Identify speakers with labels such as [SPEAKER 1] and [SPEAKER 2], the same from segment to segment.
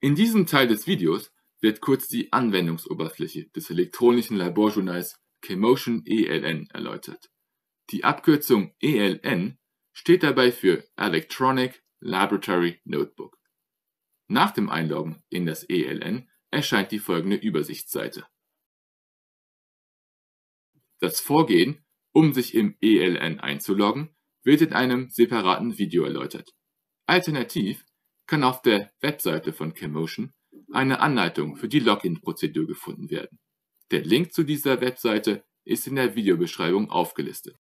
[SPEAKER 1] In diesem Teil des Videos wird kurz die Anwendungsoberfläche des elektronischen Laborjournals Chemotion ELN erläutert. Die Abkürzung ELN steht dabei für Electronic Laboratory Notebook. Nach dem Einloggen in das ELN erscheint die folgende Übersichtsseite. Das Vorgehen um sich im ELN einzuloggen, wird in einem separaten Video erläutert. Alternativ kann auf der Webseite von Camotion eine Anleitung für die Login-Prozedur gefunden werden. Der Link zu dieser Webseite ist in der Videobeschreibung aufgelistet.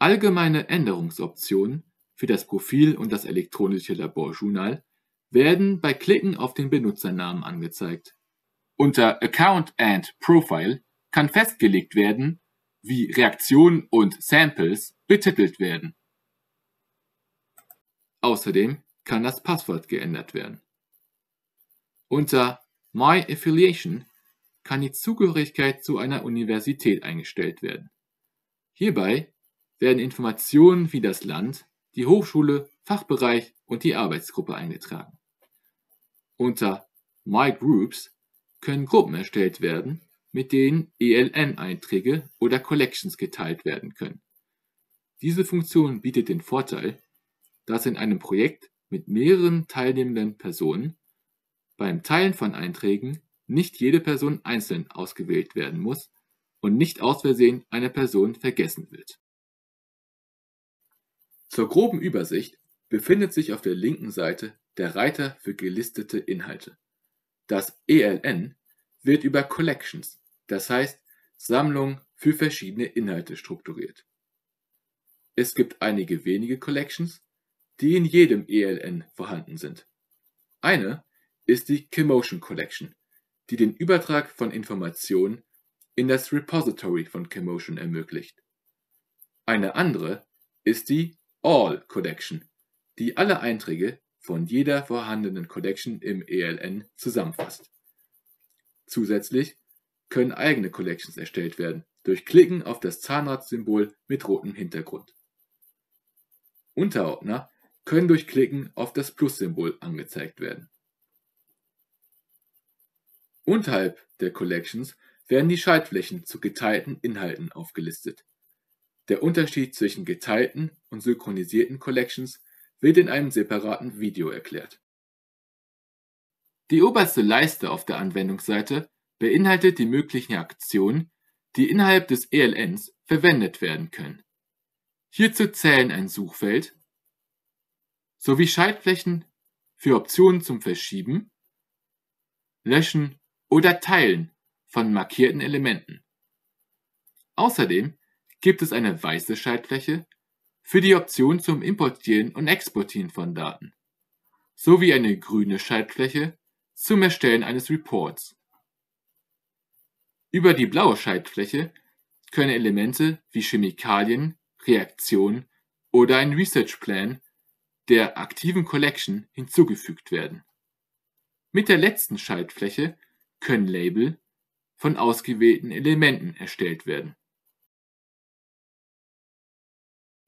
[SPEAKER 1] Allgemeine Änderungsoptionen für das Profil und das elektronische Laborjournal werden bei Klicken auf den Benutzernamen angezeigt. Unter Account and Profile kann festgelegt werden, wie Reaktionen und Samples betitelt werden. Außerdem kann das Passwort geändert werden. Unter My Affiliation kann die Zugehörigkeit zu einer Universität eingestellt werden. Hierbei werden Informationen wie das Land, die Hochschule, Fachbereich und die Arbeitsgruppe eingetragen. Unter My Groups können Gruppen erstellt werden, mit denen ELN-Einträge oder Collections geteilt werden können. Diese Funktion bietet den Vorteil, dass in einem Projekt mit mehreren teilnehmenden Personen beim Teilen von Einträgen nicht jede Person einzeln ausgewählt werden muss und nicht aus Versehen eine Person vergessen wird. Zur groben Übersicht befindet sich auf der linken Seite der Reiter für gelistete Inhalte. Das ELN wird über Collections das heißt Sammlungen für verschiedene Inhalte strukturiert. Es gibt einige wenige Collections, die in jedem ELN vorhanden sind. Eine ist die Kimotion Collection, die den Übertrag von Informationen in das Repository von Kimotion ermöglicht. Eine andere ist die All Collection, die alle Einträge von jeder vorhandenen Collection im ELN zusammenfasst. Zusätzlich können eigene Collections erstellt werden, durch Klicken auf das Zahnradsymbol mit rotem Hintergrund. Unterordner können durch Klicken auf das Plus-Symbol angezeigt werden. Unterhalb der Collections werden die Schaltflächen zu geteilten Inhalten aufgelistet. Der Unterschied zwischen geteilten und synchronisierten Collections wird in einem separaten Video erklärt. Die oberste Leiste auf der Anwendungsseite beinhaltet die möglichen Aktionen, die innerhalb des ELNs verwendet werden können. Hierzu zählen ein Suchfeld sowie Schaltflächen für Optionen zum Verschieben, Löschen oder Teilen von markierten Elementen. Außerdem gibt es eine weiße Schaltfläche für die Option zum Importieren und Exportieren von Daten, sowie eine grüne Schaltfläche zum Erstellen eines Reports. Über die blaue Schaltfläche können Elemente wie Chemikalien, Reaktionen oder ein Research Plan der aktiven Collection hinzugefügt werden. Mit der letzten Schaltfläche können Label von ausgewählten Elementen erstellt werden.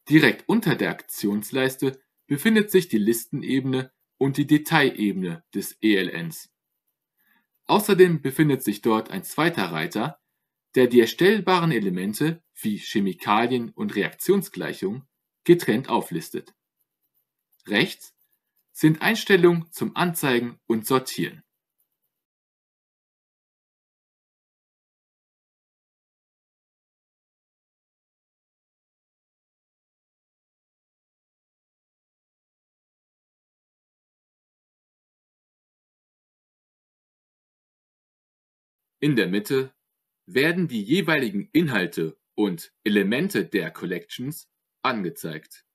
[SPEAKER 1] Direkt unter der Aktionsleiste befindet sich die Listenebene und die Detailebene des ELNs Außerdem befindet sich dort ein zweiter Reiter, der die erstellbaren Elemente wie Chemikalien und Reaktionsgleichungen getrennt auflistet. Rechts sind Einstellungen zum Anzeigen und Sortieren In der Mitte werden die jeweiligen Inhalte und Elemente der Collections angezeigt.